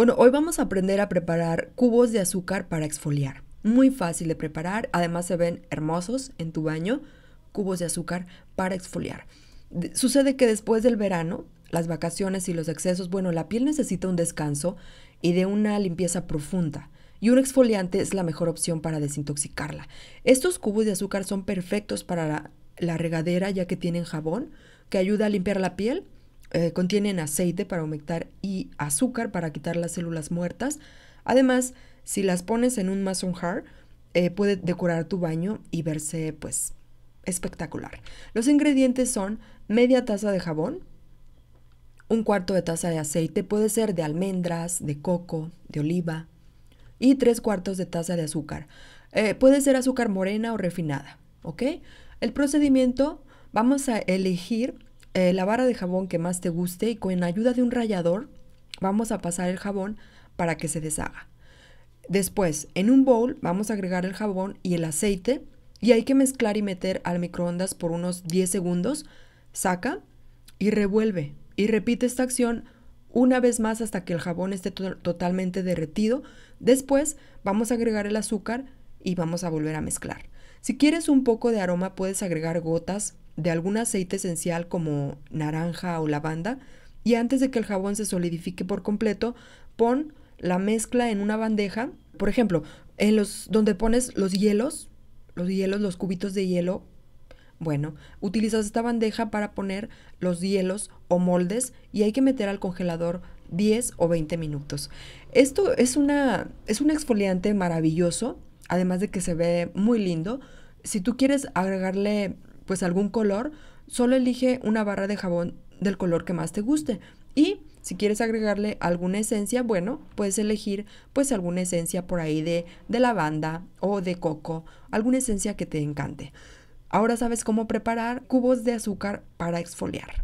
Bueno, hoy vamos a aprender a preparar cubos de azúcar para exfoliar. Muy fácil de preparar, además se ven hermosos en tu baño, cubos de azúcar para exfoliar. Sucede que después del verano, las vacaciones y los excesos, bueno, la piel necesita un descanso y de una limpieza profunda y un exfoliante es la mejor opción para desintoxicarla. Estos cubos de azúcar son perfectos para la, regadera ya que tienen jabón que ayuda a limpiar la piel eh, contienen aceite para humectar y azúcar para quitar las células muertas. Además, si las pones en un mason jar, eh, puede decorar tu baño y verse pues espectacular. Los ingredientes son media taza de jabón, un cuarto de taza de aceite, puede ser de almendras, de coco, de oliva, y tres cuartos de taza de azúcar. Eh, puede ser azúcar morena o refinada, ¿ok? El procedimiento, vamos a elegir eh, la vara de jabón que más te guste y con ayuda de un rallador vamos a pasar el jabón para que se deshaga. Después, en un bowl vamos a agregar el jabón y el aceite y hay que mezclar y meter al microondas por unos 10 segundos. Saca y revuelve y repite esta acción una vez más hasta que el jabón esté totalmente derretido. Después vamos a agregar el azúcar y vamos a volver a mezclar. Si quieres un poco de aroma puedes agregar gotas de algún aceite esencial como naranja o lavanda y antes de que el jabón se solidifique por completo, pon la mezcla en una bandeja. Por ejemplo, en los donde pones los hielos, los hielos, los cubitos de hielo, bueno, utilizas esta bandeja para poner los hielos o moldes y hay que meter al congelador 10 o 20 minutos. Esto es una es un exfoliante maravilloso, además de que se ve muy lindo. Si tú quieres agregarle pues algún color, solo elige una barra de jabón del color que más te guste y si quieres agregarle alguna esencia, bueno, puedes elegir pues alguna esencia por ahí de, lavanda o de coco, alguna esencia que te encante. Ahora sabes cómo preparar cubos de azúcar para exfoliar.